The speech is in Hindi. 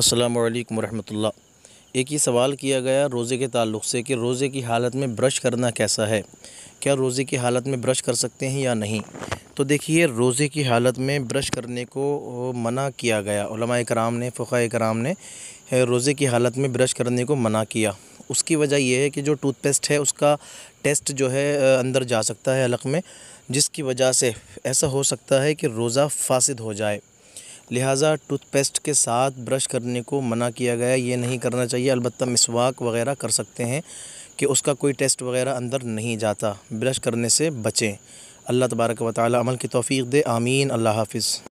अस्सलाम वालेकुम रहमतुल्लाह एक ये सवाल किया गया रोज़े के ताल्लुक से कि रोज़े की हालत में ब्रश करना कैसा है क्या रोज़े की हालत में ब्रश कर सकते हैं या नहीं तो देखिए रोज़े की हालत में ब्रश करने को मना किया गया कराम ने फ़ुा कराम ने रोज़े की हालत में ब्रश करने को मना किया उसकी वजह यह है कि जो टूथपेस्ट है उसका टेस्ट जो है अंदर जा सकता है हलक में जिसकी वजह से ऐसा हो सकता है कि रोज़ा फासद हो जाए लिहाजा टूथपेस्ट के साथ ब्रश करने को मना किया गया ये नहीं करना चाहिए अलबत्त मिसवाक वगैरह कर सकते हैं कि उसका कोई टेस्ट वगैरह अंदर नहीं जाता ब्रश करने से बचें अल्लाह तबारक व अमल की तोफ़ी दे आमीन अल्लाह हाफिज़